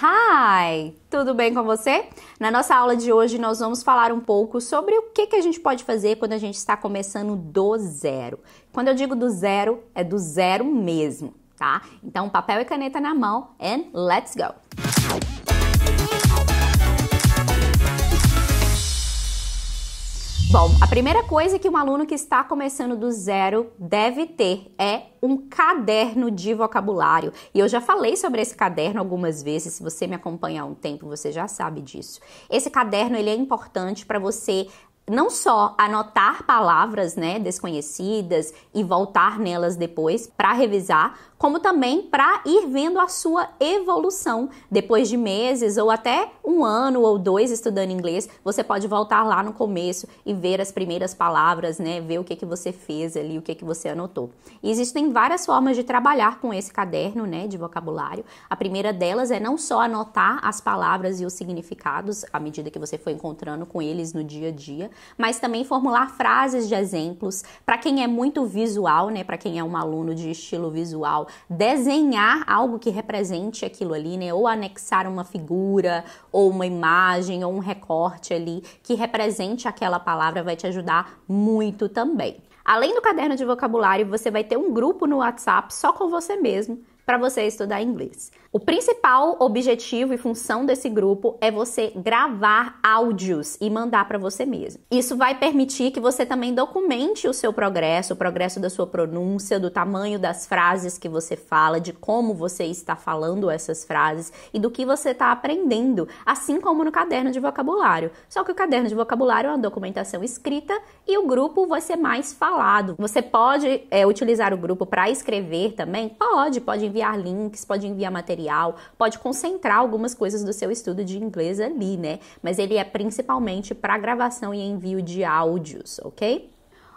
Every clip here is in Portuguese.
Hi! Tudo bem com você? Na nossa aula de hoje, nós vamos falar um pouco sobre o que, que a gente pode fazer quando a gente está começando do zero. Quando eu digo do zero, é do zero mesmo, tá? Então, papel e caneta na mão and let's go! Bom, a primeira coisa que um aluno que está começando do zero deve ter é um caderno de vocabulário. E eu já falei sobre esse caderno algumas vezes, se você me acompanha há um tempo, você já sabe disso. Esse caderno ele é importante para você não só anotar palavras né, desconhecidas e voltar nelas depois para revisar, como também para ir vendo a sua evolução. Depois de meses ou até um ano ou dois estudando inglês, você pode voltar lá no começo e ver as primeiras palavras, né, ver o que, que você fez ali, o que, que você anotou. E existem várias formas de trabalhar com esse caderno né, de vocabulário. A primeira delas é não só anotar as palavras e os significados à medida que você foi encontrando com eles no dia a dia, mas também formular frases de exemplos. Para quem é muito visual, né, para quem é um aluno de estilo visual, desenhar algo que represente aquilo ali, né, ou anexar uma figura, ou uma imagem, ou um recorte ali que represente aquela palavra vai te ajudar muito também. Além do caderno de vocabulário, você vai ter um grupo no WhatsApp só com você mesmo, para você estudar inglês. O principal objetivo e função desse grupo é você gravar áudios e mandar para você mesmo. Isso vai permitir que você também documente o seu progresso, o progresso da sua pronúncia, do tamanho das frases que você fala, de como você está falando essas frases e do que você está aprendendo, assim como no caderno de vocabulário. Só que o caderno de vocabulário é uma documentação escrita e o grupo vai ser mais falado. Você pode é, utilizar o grupo para escrever também? Pode, pode enviar enviar links, pode enviar material, pode concentrar algumas coisas do seu estudo de inglês ali, né? Mas ele é principalmente para gravação e envio de áudios, ok?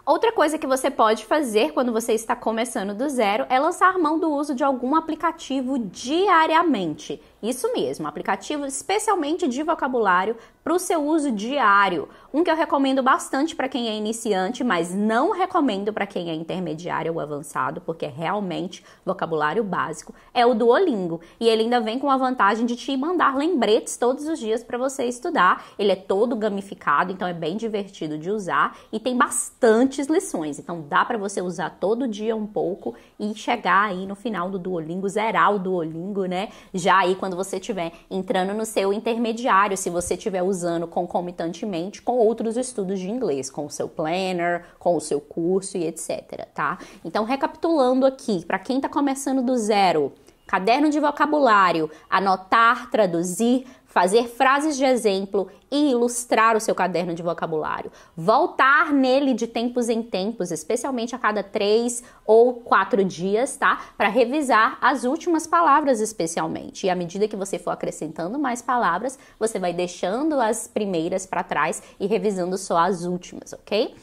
Outra coisa que você pode fazer quando você está começando do zero é lançar mão do uso de algum aplicativo diariamente. Isso mesmo, aplicativo especialmente de vocabulário para o seu uso diário. Um que eu recomendo bastante para quem é iniciante, mas não recomendo para quem é intermediário ou avançado, porque é realmente vocabulário básico, é o Duolingo. E ele ainda vem com a vantagem de te mandar lembretes todos os dias para você estudar. Ele é todo gamificado, então é bem divertido de usar e tem bastantes lições. Então dá para você usar todo dia um pouco e chegar aí no final do Duolingo, zerar o Duolingo, né? Já aí quando quando você estiver entrando no seu intermediário, se você estiver usando concomitantemente com outros estudos de inglês, com o seu planner, com o seu curso e etc, tá? Então, recapitulando aqui, para quem está começando do zero, caderno de vocabulário, anotar, traduzir, fazer frases de exemplo e ilustrar o seu caderno de vocabulário. Voltar nele de tempos em tempos, especialmente a cada três ou quatro dias, tá? Para revisar as últimas palavras, especialmente. E à medida que você for acrescentando mais palavras, você vai deixando as primeiras para trás e revisando só as últimas, ok?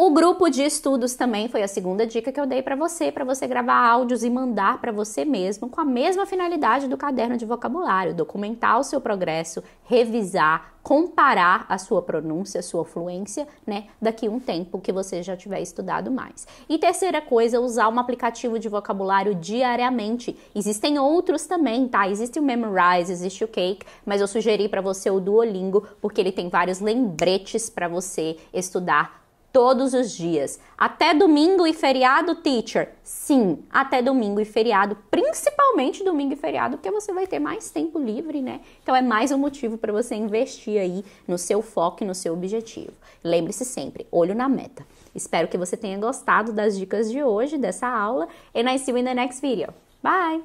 O grupo de estudos também foi a segunda dica que eu dei para você, para você gravar áudios e mandar para você mesmo com a mesma finalidade do caderno de vocabulário, documentar o seu progresso, revisar, comparar a sua pronúncia, a sua fluência, né, daqui um tempo que você já tiver estudado mais. E terceira coisa, usar um aplicativo de vocabulário diariamente. Existem outros também, tá? Existe o Memrise, existe o Cake, mas eu sugeri para você o Duolingo porque ele tem vários lembretes para você estudar todos os dias. Até domingo e feriado, teacher? Sim, até domingo e feriado, principalmente domingo e feriado, porque você vai ter mais tempo livre, né? Então é mais um motivo para você investir aí no seu foco e no seu objetivo. Lembre-se sempre, olho na meta. Espero que você tenha gostado das dicas de hoje, dessa aula, and I see you in the next video. Bye!